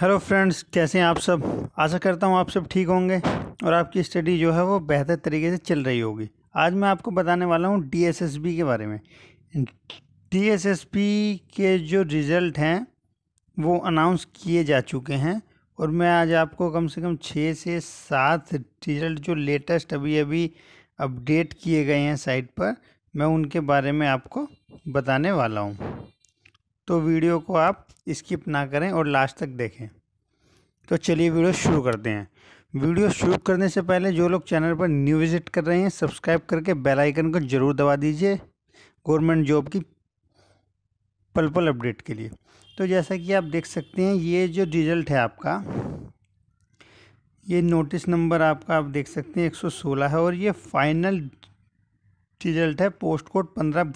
hello friends कैसे हैं आप सब आशा करता हूँ आप सब ठीक होंगे और आपकी स्टडी जो है वो बेहतर तरीके से चल रही होगी आज मैं आपको बताने वाला हूँ डीएसएसबी के बारे में डीएसएसबी के जो रिज़ल्ट हैं वो अनाउंस किए जा चुके हैं और मैं आज आपको कम से कम छः से सात रिज़ल्ट जो लेटेस्ट अभी अभी अपडेट किए गए हैं साइट पर मैं उनके बारे में आपको बताने वाला हूँ तो वीडियो को आप स्किप ना करें और लास्ट तक देखें तो चलिए वीडियो शुरू करते हैं वीडियो शुरू करने से पहले जो लोग चैनल पर न्यू विज़िट कर रहे हैं सब्सक्राइब करके बेल आइकन को ज़रूर दबा दीजिए गवर्नमेंट जॉब की पल पल अपडेट के लिए तो जैसा कि आप देख सकते हैं ये जो रिज़ल्ट है आपका ये नोटिस नंबर आपका आप देख सकते हैं 116 है और ये फाइनल रिज़ल्ट है पोस्ट कोड पंद्रह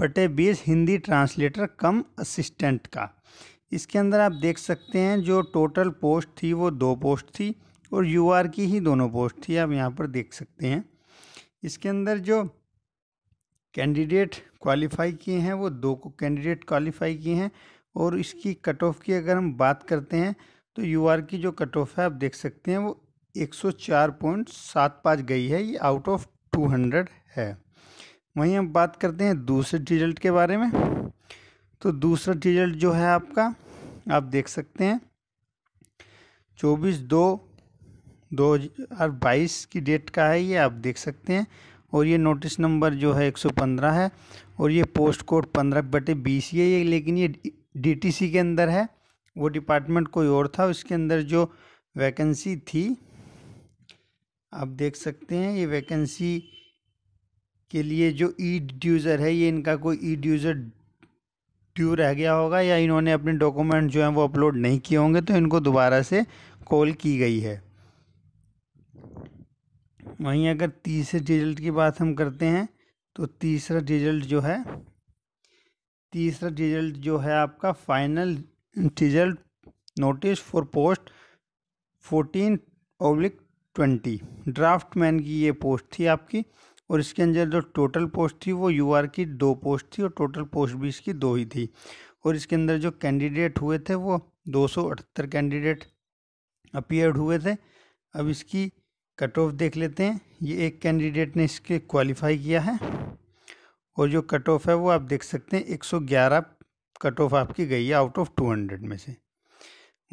बटे बीस हिंदी ट्रांसलेटर कम असिस्टेंट का इसके अंदर आप देख सकते हैं जो टोटल पोस्ट थी वो दो पोस्ट थी और यू आर की ही दोनों पोस्ट थी आप यहाँ पर देख सकते हैं इसके अंदर जो कैंडिडेट क्वालिफाई किए हैं वो दो को कैंडिडेट क्वालिफाई किए हैं और इसकी कट ऑफ की अगर हम बात करते हैं तो यू आर की जो कट ऑफ है आप देख सकते हैं वो एक सौ चार पॉइंट सात पाँच गई है ये आउट ऑफ टू हंड्रेड है वहीं हम बात करते हैं दूसरे रिजल्ट के बारे में तो दूसरा रिजल्ट जो है आपका आप देख सकते हैं चौबीस दो दो हज़ार बाईस की डेट का है ये आप देख सकते हैं और ये नोटिस नंबर जो है एक सौ पंद्रह है और ये पोस्ट कोड पंद्रह बटे बीस ये ये लेकिन ये डीटीसी के अंदर है वो डिपार्टमेंट कोई और था उसके अंदर जो वैकेंसी थी आप देख सकते हैं ये वैकेंसी के लिए जो ई ड्यूज़र है ये इनका कोई ई ड्यूज़र ड्यू रह गया होगा या इन्होंने अपने डॉक्यूमेंट जो हैं वो अपलोड नहीं किए होंगे तो इनको दोबारा से कॉल की गई है वहीं अगर तीसरे रिजल्ट की बात हम करते हैं तो तीसरा रिजल्ट जो है तीसरा रिजल्ट जो है आपका final result notice for post fourteen oblique twenty draft man की ये पोस्ट थी आपकी और इसके अंदर जो टोटल पोस्ट थी वो यू की दो पोस्ट थी और टोटल पोस्ट भी इसकी दो ही थी और इसके अंदर जो कैंडिडेट हुए थे वो दो कैंडिडेट अपियर्ड हुए थे अब इसकी कट ऑफ देख लेते हैं ये एक कैंडिडेट ने इसके क्वालिफाई किया है और जो कट ऑफ है वो आप देख सकते हैं 111 कट ऑफ आपकी गई है आउट ऑफ 200 में से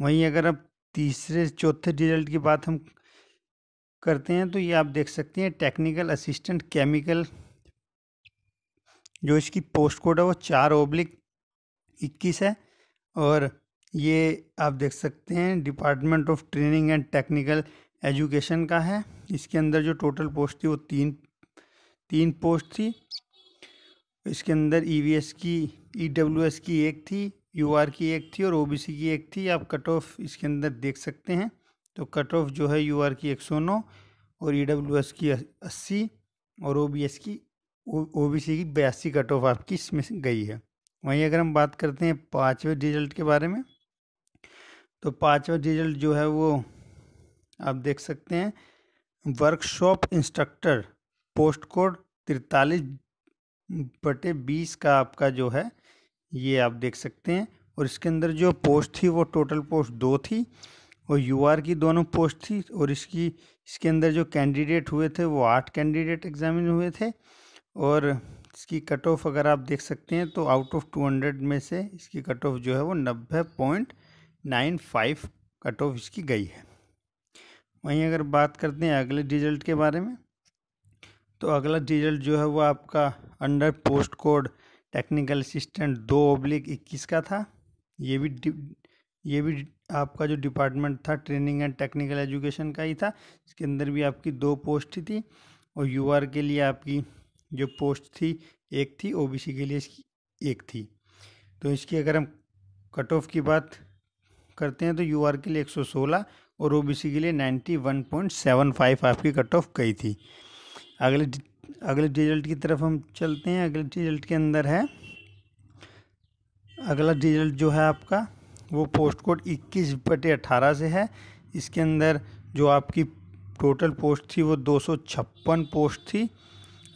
वहीं अगर आप तीसरे चौथे रिजल्ट की बात हम करते हैं तो ये आप देख सकते हैं टेक्निकल असिस्टेंट केमिकल जो इसकी पोस्ट कोड है वो चार ओब्लिक इक्कीस है और ये आप देख सकते हैं department of training and technical education का है इसके अंदर जो टोटल पोस्ट थी वो तीन तीन पोस्ट थी इसके अंदर ई e की ई e की एक थी यू की एक थी और ओ की एक थी आप कट ऑफ इसके अंदर देख सकते हैं तो कट ऑफ जो है यू आर की एक सौ नौ और ई डब्ल्यू एस की अस्सी और ओ बी एस की ओ बी सी की बयासी कट ऑफ आपकी इसमें गई है वहीं अगर हम बात करते हैं पाँचवें रिजल्ट के बारे में तो पाँचवा रिजल्ट जो है वो आप देख सकते हैं वर्कशॉप इंस्ट्रक्टर पोस्ट कोड तिरतालीस बटे बीस का आपका जो है ये आप देख सकते हैं और इसके अंदर जो पोस्ट थी वो टोटल पोस्ट दो थी और यूआर की दोनों पोस्ट थी और इसकी इसके अंदर जो कैंडिडेट हुए थे वो आठ कैंडिडेट एग्जामिन हुए थे और इसकी कट ऑफ अगर आप देख सकते हैं तो आउट ऑफ टू हंड्रेड में से इसकी कट ऑफ जो है वो नब्बे point nine five cut off इसकी गई है वहीं अगर बात करते हैं अगले रिजल्ट के बारे में तो अगला रिजल्ट जो है वो आपका under post code technical assistant दो ओब्लिक इक्कीस का था ये भी ये भी आपका जो डिपार्टमेंट था ट्रेनिंग एंड टेक्निकल एजुकेशन का ही था इसके अंदर भी आपकी दो पोस्ट थी और यू के लिए आपकी जो पोस्ट थी एक थी ओ के लिए इसकी एक थी तो इसकी अगर हम कट ऑफ की बात करते हैं तो यू के लिए 116 और ओ के लिए 91.75 आपकी कट ऑफ गई थी अगले अगले रिजल्ट की तरफ हम चलते हैं अगले रिजल्ट के अंदर है अगला रिजल्ट जो है आपका वो पोस्ट कोड इक्कीस बटे अठारह से है इसके अंदर जो आपकी टोटल पोस्ट थी वो दो सौ छप्पन पोस्ट थी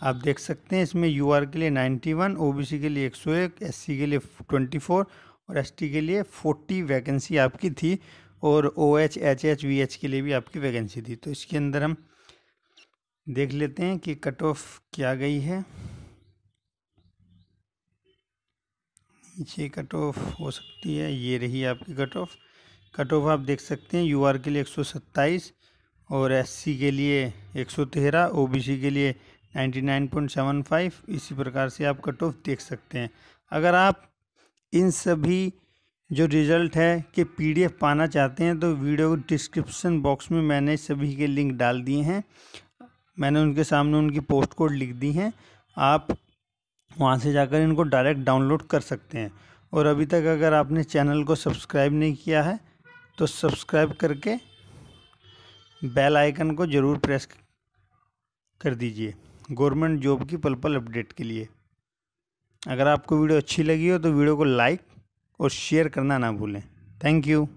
आप देख सकते हैं इसमें यू आर के लिए ninety one O B C के लिए एक सौ एक एस सी के लिए ट्वेंटी फोर और एस टी के लिए फोर्टी वैकेंसी आपकी थी और O H H H V H के लिए भी आपकी वैकेंसी थी तो इसके अंदर हम देख लेते हैं कि कट ऑफ क्या गई है नीचे कट ऑफ हो सकती है ये रही आपकी कट ऑफ कट ऑफ आप देख सकते हैं यूआर के लिए 127 और एससी के लिए 113 ओबीसी के लिए 99.75 इसी प्रकार से आप कट ऑफ देख सकते हैं अगर आप इन सभी जो रिज़ल्ट है के पीडीएफ पाना चाहते हैं तो वीडियो डिस्क्रिप्शन बॉक्स में मैंने सभी के लिंक डाल दिए हैं मैंने उनके सामने उनकी पोस्ट कोड लिख दी हैं आप वहाँ से जाकर इनको डायरेक्ट डाउनलोड कर सकते हैं और अभी तक अगर आपने चैनल को सब्सक्राइब नहीं किया है तो सब्सक्राइब करके बेल आइकन को ज़रूर प्रेस कर दीजिए गवर्नमेंट जॉब की पल पल अपडेट के लिए अगर आपको वीडियो अच्छी लगी हो तो वीडियो को लाइक और शेयर करना ना भूलें थैंक यू